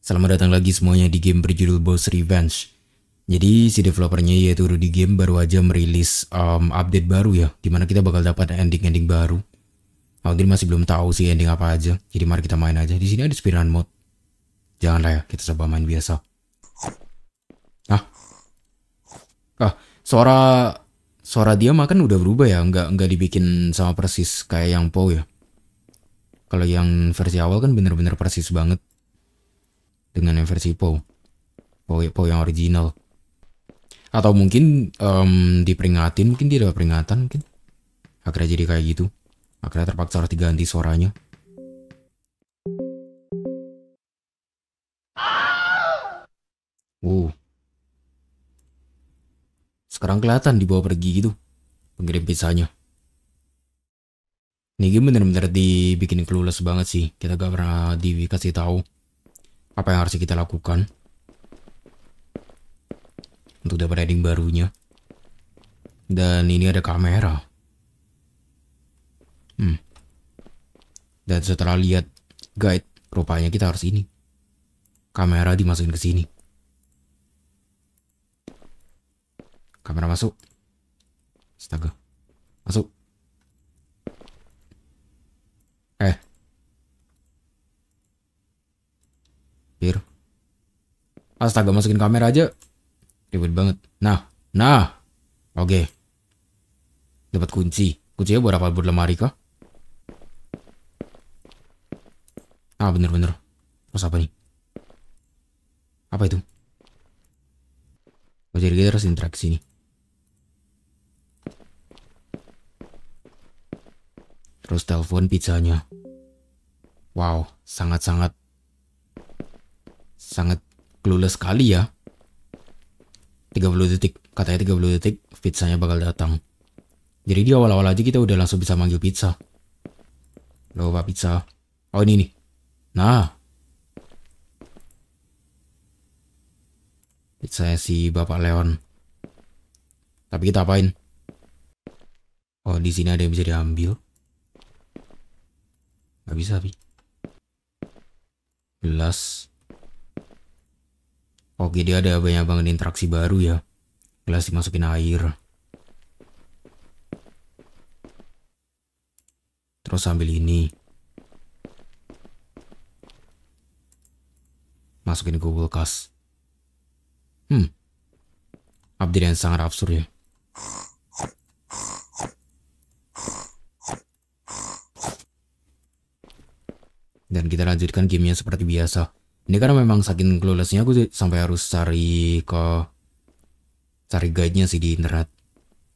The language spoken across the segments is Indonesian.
Selamat datang lagi semuanya di game berjudul Boss Revenge. Jadi si developernya yaitu Rudy Game baru aja merilis um, update baru ya, dimana kita bakal dapat ending-ending baru. Mungkin masih belum tahu sih ending apa aja, jadi mari kita main aja. Di sini ada speedrun mode. lah ya, kita coba main biasa. Ah, ah, suara suara dia makan udah berubah ya, nggak nggak dibikin sama persis kayak yang Po ya. Kalau yang versi awal kan bener-bener persis banget dengan yang versi PO. PO, PO yang original. Atau mungkin um, diperingatin, mungkin dia ada peringatan mungkin. Akhirnya jadi kayak gitu. Akhirnya terpaksa harus diganti suaranya. Wow. Sekarang kelihatan dibawa pergi gitu. Pengirim pizzanya. Ini game bener-bener dibikin clueless banget sih. Kita gak pernah dikasih tahu apa yang harus kita lakukan? Untuk dapat heading barunya. Dan ini ada kamera. Hmm. Dan setelah lihat guide, rupanya kita harus ini. Kamera dimasukin ke sini. Kamera masuk. Astaga. Masuk. Hampir. Astaga, masukin kamera aja. Ribet banget. Nah, nah. Oke. Okay. Dapat kunci. Kuncinya buat apa? Buat lemari kah? Ah, bener-bener. Terus apa nih? Apa itu? Oh, jadi kita harus interaksi nih. Terus telepon pizzanya. Wow, sangat-sangat sangat clueless sekali ya. 30 detik, katanya 30 detik pizzanya bakal datang. Jadi di awal-awal aja kita udah langsung bisa manggil pizza. Loh, Pak Pizza. Oh, ini nih. Nah. Pizza si Bapak Leon. Tapi kita apain? Oh, di sini ada yang bisa diambil. Gak bisa, Pi. Gelas. Oke, oh, dia ada banyak banget interaksi baru ya. Gelas dimasukin air. Terus ambil ini. Masukin ke kulkas. Hmm. Update yang sangat absurd ya. Dan kita lanjutkan gamenya seperti biasa ini karena memang saking kelulusnya aku sampai harus cari ke cari guide-nya sih di internet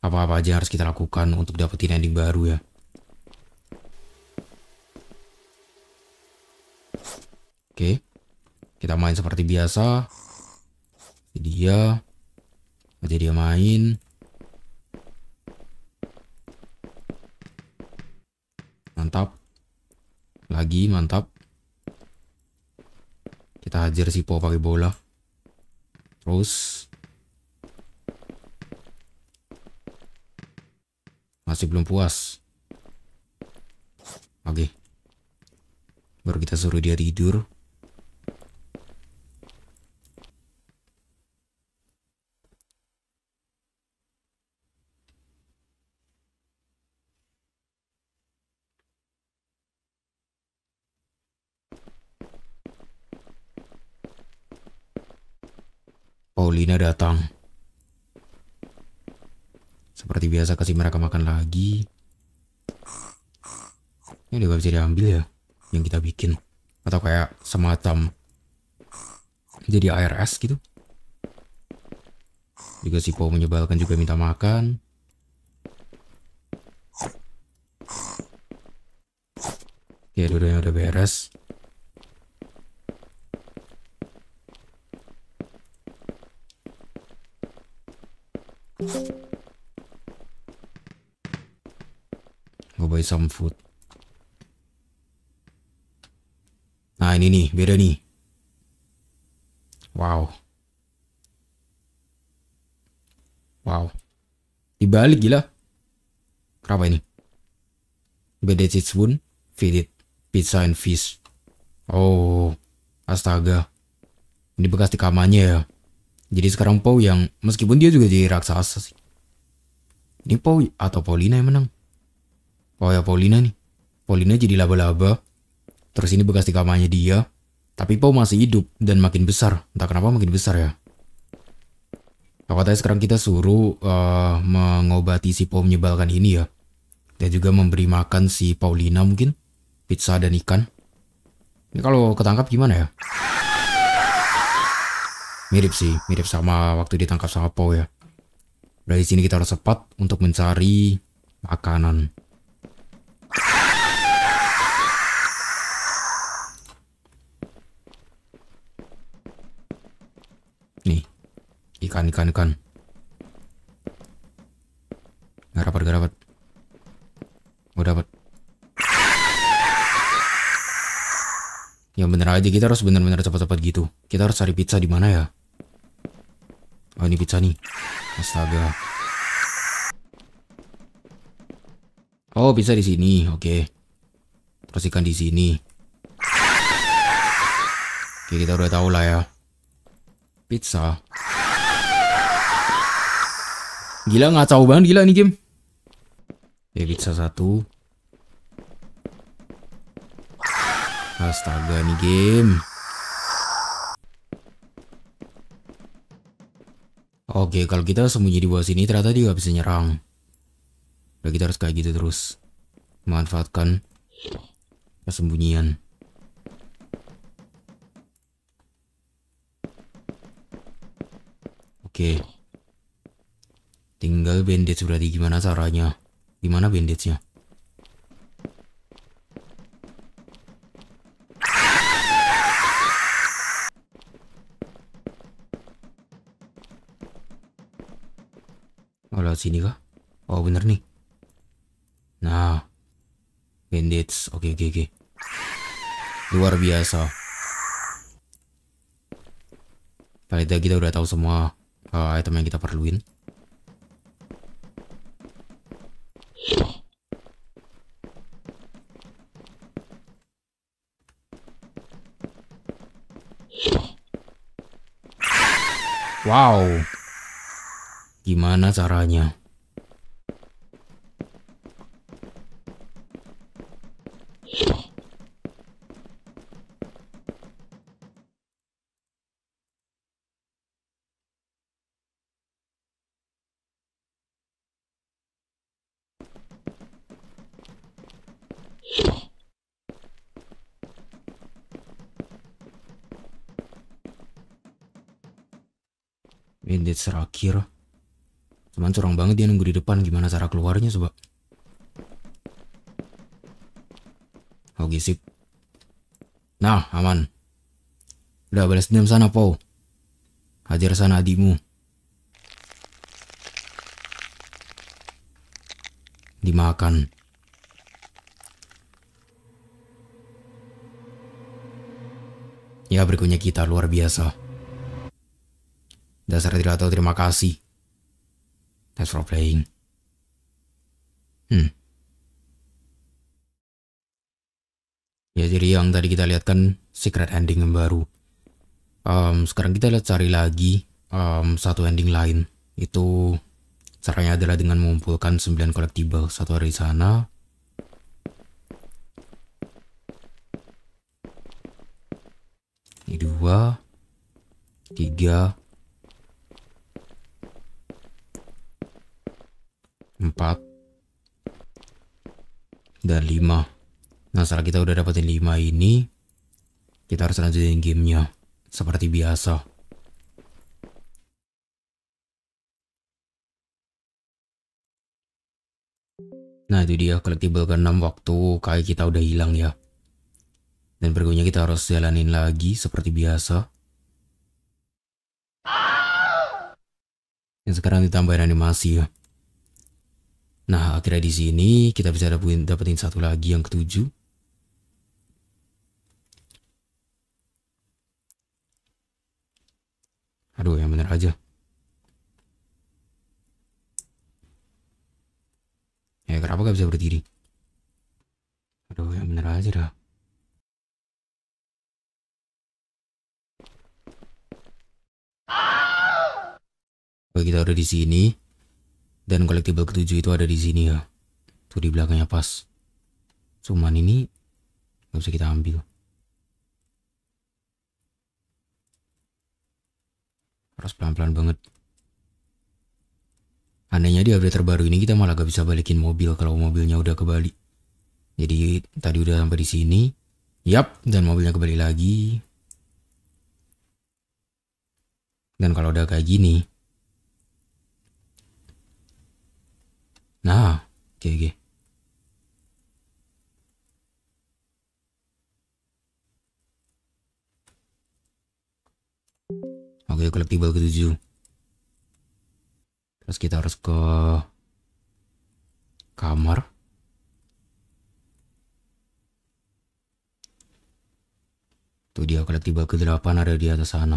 apa-apa aja yang harus kita lakukan untuk dapetin ending baru ya Oke. Kita main seperti biasa. Jadi dia. Aja dia main. Mantap. Lagi mantap. Kita hajar si Po pakai bola. Terus masih belum puas. Oke. Okay. Baru kita suruh dia tidur. Paulina datang. Seperti biasa kasih mereka makan lagi. Ini udah gak bisa diambil ya yang kita bikin. Atau kayak semacam jadi ARS gitu. Juga si Paul menyebalkan juga minta makan. Ya, dua udah beres. some food. Nah ini nih, beda nih. Wow. Wow. Dibalik gila. Kenapa ini? Beda spoon, feed it. Pizza and fish. Oh, astaga. Ini bekas tikamannya ya. Jadi sekarang Pau yang, meskipun dia juga jadi raksasa sih. Ini Pau atau Paulina yang menang? Oh ya Paulina nih. Paulina jadi laba-laba. Terus ini bekas kamarnya dia. Tapi Pau masih hidup dan makin besar. Entah kenapa makin besar ya. Nah, katanya sekarang kita suruh uh, mengobati si Pau menyebalkan ini ya. Dan juga memberi makan si Paulina mungkin. Pizza dan ikan. Ini kalau ketangkap gimana ya? Mirip sih, mirip sama waktu ditangkap sama Pau ya. Dari sini kita harus cepat untuk mencari makanan. Ikan, ikan, ikan. nggak dapat, nggak dapat. Gue dapat. Yang bener aja kita harus bener-bener cepat-cepat gitu. Kita harus cari pizza di mana ya? Oh ini pizza nih. Astaga. Oh pizza di sini, oke. Okay. Terus ikan di sini. Oke okay, kita udah tahu lah ya. Pizza. Gila ngacau banget gila nih game. Ya bisa satu. Astaga nih game. Oke, kalau kita sembunyi di bawah sini ternyata dia gak bisa nyerang. Udah kita harus kayak gitu terus. memanfaatkan kesembunyian. Oke. Okay. Tinggal bandage berarti gimana caranya? Gimana bandage-nya? Oh, sini kah? Oh, bener nih. Nah. bandits, Oke, okay, oke, okay, oke. Okay. Luar biasa. Kali itu kita udah tahu semua uh, item yang kita perluin. Wow. Gimana caranya? ini date terakhir cuman curang banget dia nunggu di depan gimana cara keluarnya coba oke oh, sip nah aman udah balas dendam sana Pau hajar sana adikmu dimakan Ya berikutnya kita luar biasa. Dasar tidak tahu terima kasih. Thanks for playing. Hmm. Ya jadi yang tadi kita lihat kan secret ending yang baru. Um, sekarang kita lihat cari lagi um, satu ending lain. Itu caranya adalah dengan mengumpulkan 9 collectible. Satu hari di sana. Ini dua. Tiga. dan 5 nah setelah kita udah dapetin 5 ini kita harus lanjutin gamenya seperti biasa Nah itu dia collectible ke-6 waktu kayak kita udah hilang ya. Dan berikutnya kita harus jalanin lagi seperti biasa. Yang sekarang ditambahin animasi ya. Nah, akhirnya di sini kita bisa dapetin, dapetin satu lagi yang ketujuh. Aduh, yang bener aja. Ya, kenapa gak bisa berdiri? Aduh, yang bener aja dah. Oke, kita udah di sini. Dan kolektibel ketujuh itu ada di sini ya. Tuh di belakangnya pas. Cuman ini nggak bisa kita ambil. Harus pelan-pelan banget. Anehnya di update terbaru ini kita malah gak bisa balikin mobil kalau mobilnya udah kebalik. Jadi tadi udah sampai di sini. Yap, dan mobilnya kebalik lagi. Dan kalau udah kayak gini, Oke, oke. Oke, collectible ke-7. Terus kita harus ke kamar. Tuh dia tiba ke-8 ada di atas sana.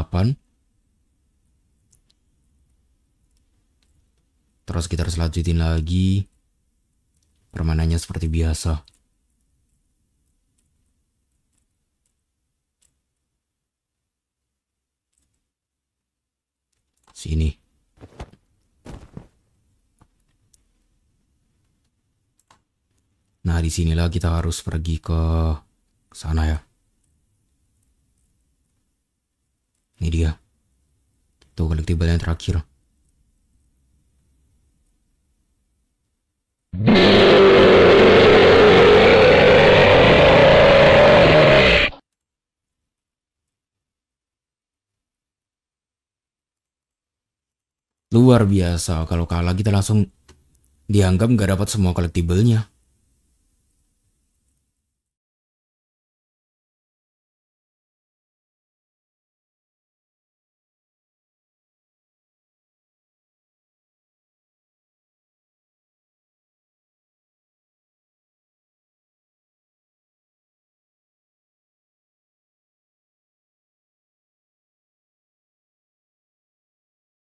8 terus kita harus lanjutin lagi permainannya seperti biasa sini Nah, di sinilah kita harus pergi ke sana ya. Ini dia. Tuh kolektibel yang terakhir. Luar biasa, kalau kalah kita langsung dianggap nggak dapat semua collectible-nya.